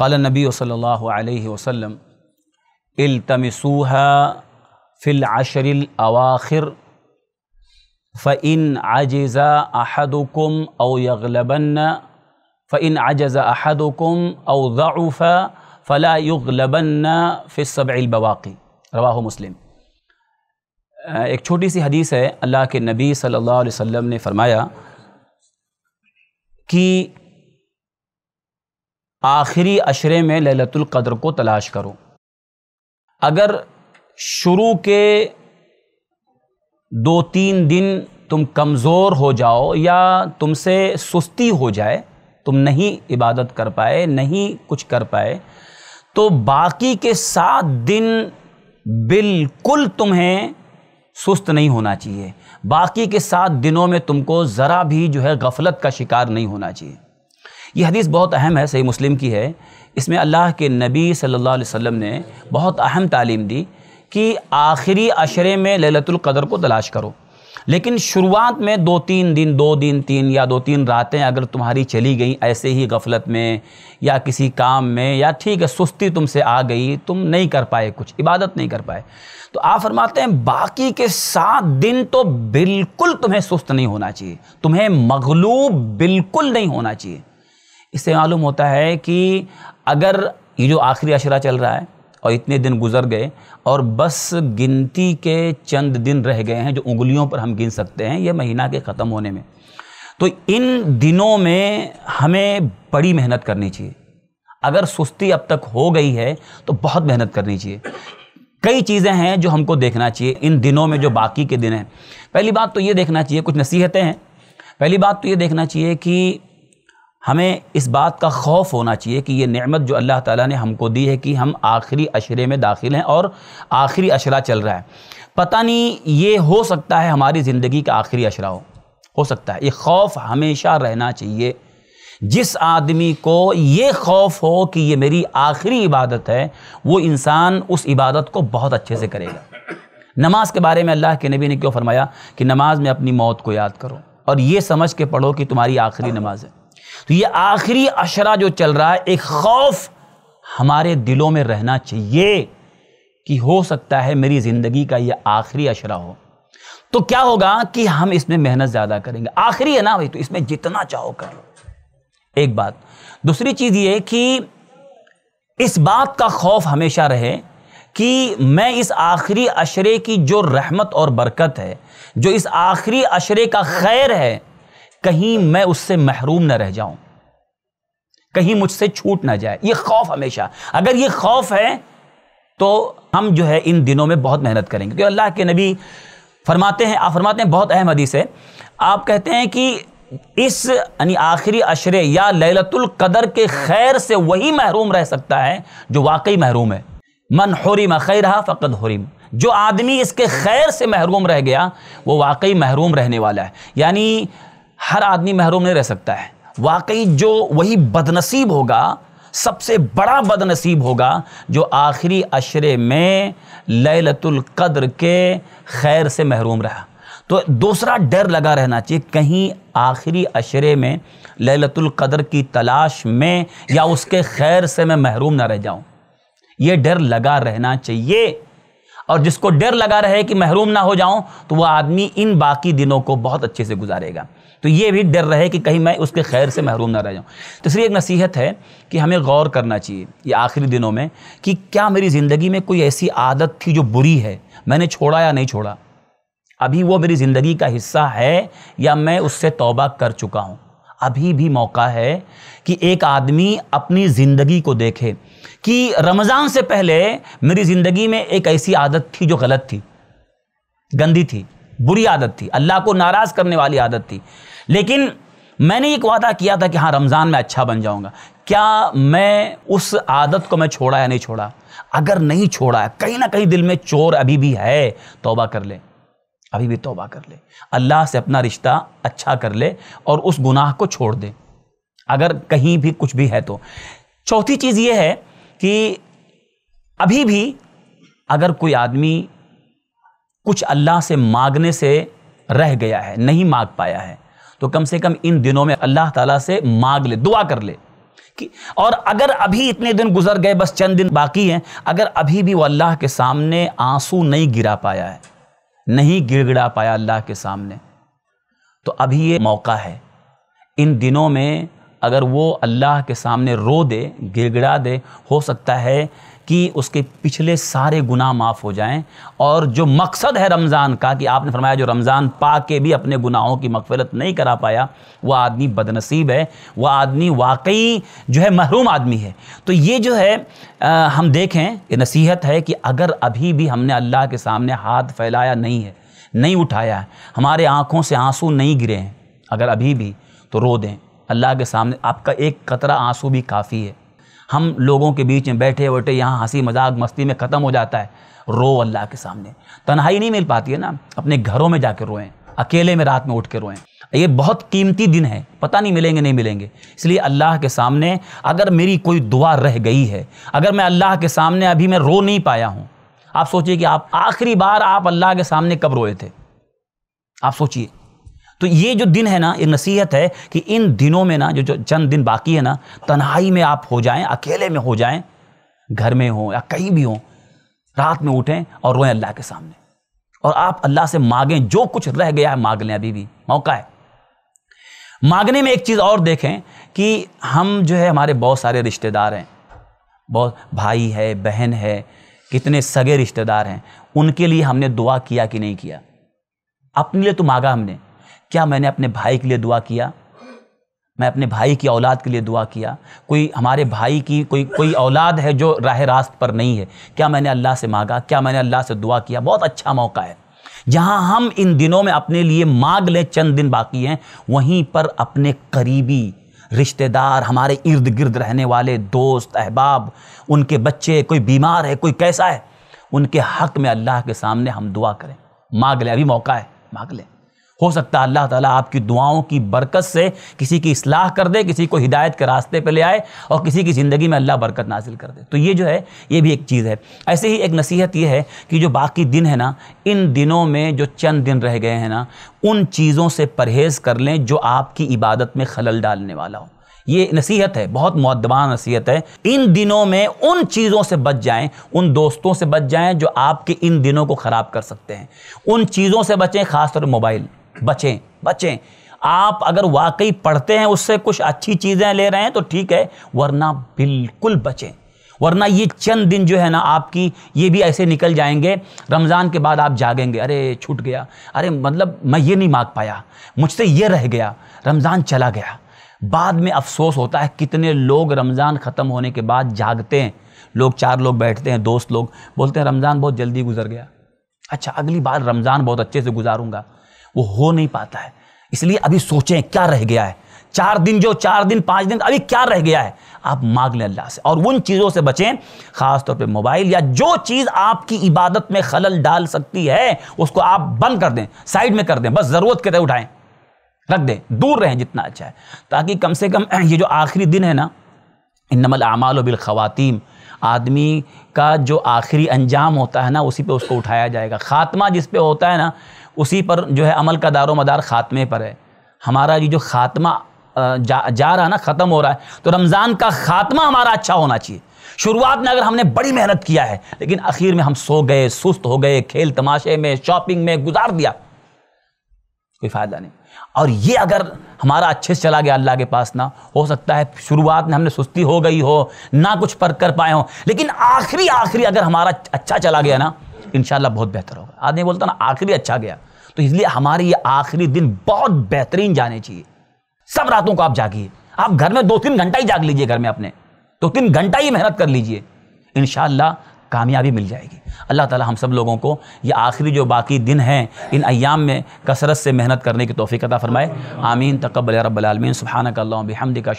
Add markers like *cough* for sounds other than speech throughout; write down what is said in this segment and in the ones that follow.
काल नबी सल्ला वसम इल्तमसूहा फ़िल आशरिल अवाखिर फ़िन आजिज़ा अहदुकुम अव यगलबन फ़िन आजज़ा अहदुकुम अव ज़ऊफ़ फ़ला युगलबन फ़िसबवाक़ी रवा मुस्लिम एक छोटी सी हदीस है अल्लाह के नबी सल्लल्लाहु अलैहि वसल्लम ने फरमाया कि आखिरी अशरे में ललतुल को तलाश करो अगर शुरू के दो तीन दिन तुम कमज़ोर हो जाओ या तुमसे सुस्ती हो जाए तुम नहीं इबादत कर पाए नहीं कुछ कर पाए तो बाकी के सात दिन बिल्कुल तुम्हें सुस्त नहीं होना चाहिए बाकी के सात दिनों में तुमको ज़रा भी जो है गफलत का शिकार नहीं होना चाहिए ये हदीस बहुत अहम है सही मुस्लिम की है इसमें अल्लाह के नबी सल्लल्लाहु अलैहि वसल्लम ने बहुत अहम तालीम दी कि आखिरी अशरे में ललतुल्क़दर को तलाश करो लेकिन शुरुआत में दो तीन दिन दो दिन तीन या दो तीन रातें अगर तुम्हारी चली गई ऐसे ही गफलत में या किसी काम में या ठीक है सुस्ती तुमसे आ गई तुम नहीं कर पाए कुछ इबादत नहीं कर पाए तो आप फरमाते हैं बाकी के सात दिन तो बिल्कुल तुम्हें सुस्त नहीं होना चाहिए तुम्हें मगलूब बिल्कुल नहीं होना चाहिए इससे मालूम होता है कि अगर ये जो आखिरी अशरा चल रहा है और इतने दिन गुजर गए और बस गिनती के चंद दिन रह गए हैं जो उंगलियों पर हम गिन सकते हैं ये महीना के ख़त्म होने में तो इन दिनों में हमें बड़ी मेहनत करनी चाहिए अगर सुस्ती अब तक हो गई है तो बहुत मेहनत करनी चाहिए कई चीज़ें हैं जो हमको देखना चाहिए इन दिनों में जो बाकी के दिन हैं पहली बात तो ये देखना चाहिए कुछ नसीहतें हैं पहली बात तो ये देखना चाहिए कि हमें इस बात का खौफ होना चाहिए कि ये नेमत जो अल्लाह ताला ने हमको दी है कि हम आखिरी अशरे में दाखिल हैं और आखिरी अशरा चल रहा है पता नहीं ये हो सकता है हमारी ज़िंदगी का आखिरी अशरा हो हो सकता है ये खौफ हमेशा रहना चाहिए जिस आदमी को ये खौफ हो कि ये मेरी आखिरी इबादत है वो इंसान उस इबादत को बहुत अच्छे से करेगा नमाज के बारे में अल्लाह के नबी ने क्यों फरमाया कि नमाज में अपनी मौत को याद करो और ये समझ के पढ़ो कि तुम्हारी आखिरी नमाज है तो ये आखिरी अशरा जो चल रहा है एक खौफ हमारे दिलों में रहना चाहिए कि हो सकता है मेरी ज़िंदगी का ये आखिरी अशरा हो तो क्या होगा कि हम इसमें मेहनत ज़्यादा करेंगे आखिरी है ना भाई तो इसमें जितना चाहो कर लो एक बात दूसरी चीज़ ये कि इस बात का खौफ हमेशा रहे कि मैं इस आखिरी अशरे की जो रहमत और बरकत है जो इस आखिरी अशरे का खैर है कहीं मैं उससे महरूम ना रह जाऊं कहीं मुझसे छूट ना जाए ये खौफ हमेशा अगर ये खौफ है तो हम जो है इन दिनों में बहुत मेहनत करेंगे क्योंकि अल्लाह के नबी फरमाते हैं आप फरमाते हैं बहुत अहम हदीस है आप कहते हैं कि इस यानी आखिरी अशरे या ललतुल कदर के खैर से वही महरूम रह सकता है जो वाकई महरूम है मन हरिम खैर रहा फ़कद हरिम जो आदमी इसके खैर से महरूम रह गया वो वाकई महरूम रहने वाला है यानी हर आदमी महरूम नहीं रह सकता है वाकई जो वही बदनसीब होगा सबसे बड़ा बदनसीब होगा जो आखिरी अशरे में ललतुल कद्र के खैर से महरूम रहा तो दूसरा डर लगा रहना चाहिए कहीं आखिरी अशरे में ललतुल कद्र की तलाश में या उसके खैर से मैं महरूम ना रह जाऊं यह डर लगा रहना चाहिए और जिसको डर लगा रहे कि महरूम ना हो जाऊं तो वह आदमी इन बाकी दिनों को बहुत अच्छे से गुजारेगा तो ये भी डर रहे कि कहीं मैं उसके खैर से महरूम ना रह जाऊँ तीसरी तो एक नसीहत है कि हमें गौर करना चाहिए ये आखिरी दिनों में कि क्या मेरी ज़िंदगी में कोई ऐसी आदत थी जो बुरी है मैंने छोड़ा या नहीं छोड़ा अभी वो मेरी ज़िंदगी का हिस्सा है या मैं उससे तौबा कर चुका हूँ अभी भी मौका है कि एक आदमी अपनी ज़िंदगी को देखे कि रमज़ान से पहले मेरी ज़िंदगी में एक ऐसी आदत थी जो गलत थी गंदी थी बुरी आदत थी अल्लाह को नाराज़ करने वाली आदत थी लेकिन मैंने एक वादा किया था कि हाँ रमज़ान में अच्छा बन जाऊँगा क्या मैं उस आदत को मैं छोड़ा या नहीं छोड़ा अगर नहीं छोड़ा कहीं ना कहीं दिल में चोर अभी भी है तोबा कर ले अभी भी तोबा कर ले अल्लाह से अपना रिश्ता अच्छा कर ले और उस गुनाह को छोड़ दे अगर कहीं भी कुछ भी है तो चौथी चीज़ ये है कि अभी भी अगर कोई आदमी कुछ अल्लाह से मांगने से रह गया है नहीं मांग पाया है तो कम से कम इन दिनों में अल्लाह ताला से मांग ले दुआ कर ले कि और अगर अभी इतने दिन गुजर गए बस चंद दिन बाकी हैं अगर अभी भी वो अल्लाह के सामने आंसू नहीं गिरा पाया है नहीं गिड़गिड़ा पाया अल्लाह के सामने तो अभी ये मौका है इन दिनों में अगर वो अल्लाह के सामने रो दे गिड़गिड़ा दे हो सकता है कि उसके पिछले सारे गुनाह माफ़ हो जाएं और जो मकसद है रमज़ान का कि आपने फरमाया जो रमज़ान पा के भी अपने गुनाहों की मकफलत नहीं करा पाया वह आदमी बदनसीब है वह आदमी वाकई जो है महरूम आदमी है तो ये जो है आ, हम देखें ये नसीहत है कि अगर अभी भी हमने अल्लाह के सामने हाथ फैलाया नहीं है नहीं उठाया है हमारे आँखों से आंसू नहीं गिरे हैं अगर अभी भी तो रो दें अल्लाह के सामने आपका एक कतरा आंसू भी काफ़ी है हम लोगों के बीच में बैठे बैठे यहाँ हंसी मजाक मस्ती में ख़त्म हो जाता है रो अल्लाह के सामने तनहाई नहीं मिल पाती है ना अपने घरों में जाकर रोएं अकेले में रात में उठ के रोएं ये बहुत कीमती दिन है पता नहीं मिलेंगे नहीं मिलेंगे इसलिए अल्लाह के सामने अगर मेरी कोई दुआ रह गई है अगर मैं अल्लाह के सामने अभी मैं रो नहीं पाया हूँ आप सोचिए कि आप आखिरी बार आप अल्लाह के सामने कब रोए थे आप सोचिए तो ये जो दिन है ना ये नसीहत है कि इन दिनों में ना जो जो चंद दिन बाकी है ना तन्हाई में आप हो जाएं अकेले में हो जाएं घर में हो या कहीं भी हो रात में उठें और रोएं अल्लाह के सामने और आप अल्लाह से मांगें जो कुछ रह गया है मांग लें अभी भी मौका है मांगने में एक चीज़ और देखें कि हम जो है हमारे बहुत सारे रिश्तेदार हैं बहुत भाई है बहन है कितने सगे रिश्तेदार हैं उनके लिए हमने दुआ किया कि नहीं किया अपने लिए तो मांगा हमने क्या मैंने अपने भाई के लिए दुआ किया मैं अपने भाई की औलाद के लिए दुआ किया कोई हमारे भाई की कोई कोई औलाद है जो राह रास्त पर नहीं है क्या मैंने अल्लाह से मांगा क्या मैंने अल्लाह से दुआ किया बहुत अच्छा मौका है जहां हम इन दिनों में अपने लिए मांग लें चंद दिन बाकी हैं वहीं पर अपने करीबी रिश्तेदार हमारे इर्द गिर्द रहने वाले दोस्त अहबाब उनके बच्चे कोई बीमार है कोई कैसा है उनके हक में अल्लाह के सामने हम दुआ करें मांग लें अभी मौका है मांग लें हो सकता है अल्लाह ताला आपकी दुआओं की बरकत से किसी की असलाह कर दे किसी को हिदायत के रास्ते पर ले आए और किसी की ज़िंदगी में अल्लाह बरकत नाजिल कर दे तो ये जो है ये भी एक चीज़ है ऐसे ही एक नसीहत ये है कि जो बाकी दिन है ना इन दिनों में जो चंद दिन रह गए हैं ना उन चीज़ों से परहेज़ कर लें जो आपकी इबादत में खलल डालने वाला हो ये नसीहत है बहुत मौदबान नसीहत है इन दिनों में उन चीज़ों से बच जाएं उन दोस्तों से बच जाएं जो आपके इन दिनों को ख़राब कर सकते हैं उन चीज़ों से बचें खासतौर मोबाइल बचें बचें आप अगर वाकई पढ़ते हैं उससे कुछ अच्छी चीज़ें ले रहे हैं तो ठीक है वरना बिल्कुल बचें वरना ये चंद दिन जो है ना आपकी ये भी ऐसे निकल जाएंगे रमज़ान के बाद आप जागेंगे अरे छूट गया अरे मतलब मैं ये नहीं मांग पाया मुझसे ये रह गया रमज़ान चला गया बाद में अफसोस होता है कितने लोग रमज़ान ख़त्म होने के बाद जागते हैं लोग चार लोग बैठते हैं दोस्त लोग बोलते हैं रमज़ान बहुत जल्दी गुजर गया अच्छा अगली बार रमज़ान बहुत अच्छे से गुजारूंगा वो हो नहीं पाता है इसलिए अभी सोचें क्या रह गया है चार दिन जो चार दिन पांच दिन अभी क्या रह गया है आप मांग लें अल्लाह से और उन चीज़ों से बचें ख़ासतौर पे मोबाइल या जो चीज़ आपकी इबादत में खलल डाल सकती है उसको आप बंद कर दें साइड में कर दें बस ज़रूरत के तहत उठाएं रख दें दूर रहें जितना अच्छा है ताकि कम से कम *clears throat* ये जो आखिरी दिन है ना इन नमल अमाल बिल ख़वातीम आदमी का जो आखिरी अंजाम होता है ना उसी पे उसको उठाया जाएगा ख़ात्मा जिस पे होता है ना उसी पर जो है अमल का दारो मदार ख़ात्मे पर है हमारा ये जो ख़ात्मा जा जा रहा है ना ख़त्म हो रहा है तो रमज़ान का ख़ात्मा हमारा अच्छा होना चाहिए शुरुआत में अगर हमने बड़ी मेहनत किया है लेकिन आखिर में हम सो गए सुस्त हो गए खेल तमाशे में शॉपिंग में गुजार दिया कोई फ़ायदा नहीं और ये अगर हमारा अच्छे से चला गया अल्लाह के पास ना हो सकता है शुरुआत में हमने सुस्ती हो गई हो ना कुछ पर कर पाए हो लेकिन आखिरी आखिरी अगर हमारा अच्छा चला गया ना इन बहुत बेहतर होगा आदमी बोलता ना आखिरी अच्छा गया तो इसलिए हमारे ये आखिरी दिन बहुत बेहतरीन जाने चाहिए सब रातों को आप जागिए आप घर में दो तीन घंटा ही जाग लीजिए घर में अपने दो तीन घंटा ही मेहनत कर लीजिए इन कामयाबी मिल जाएगी अल्लाह ताला हम सब लोगों को ये आखिरी जो बाकी दिन हैं इन अयाम में कसरत से मेहनत करने की तोफ़ी अदा फ़रमाए आमीन तकबल रबालमीन सुबहाना का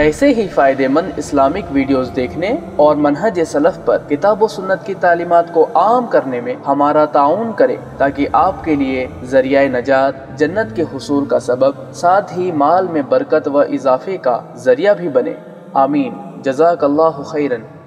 ऐसे ही फ़ायदेमंद इस्लामिक वीडियोस देखने और मनहज सलफ़ पर किताब व सुन्नत की तालीमत को आम करने में हमारा ताउन करें ताकि आपके लिए जरिया नजात जन्नत के हसूल का सबब साथ ही माल में बरकत व इजाफे का जरिया भी बने आमीन جزاك الله خيرا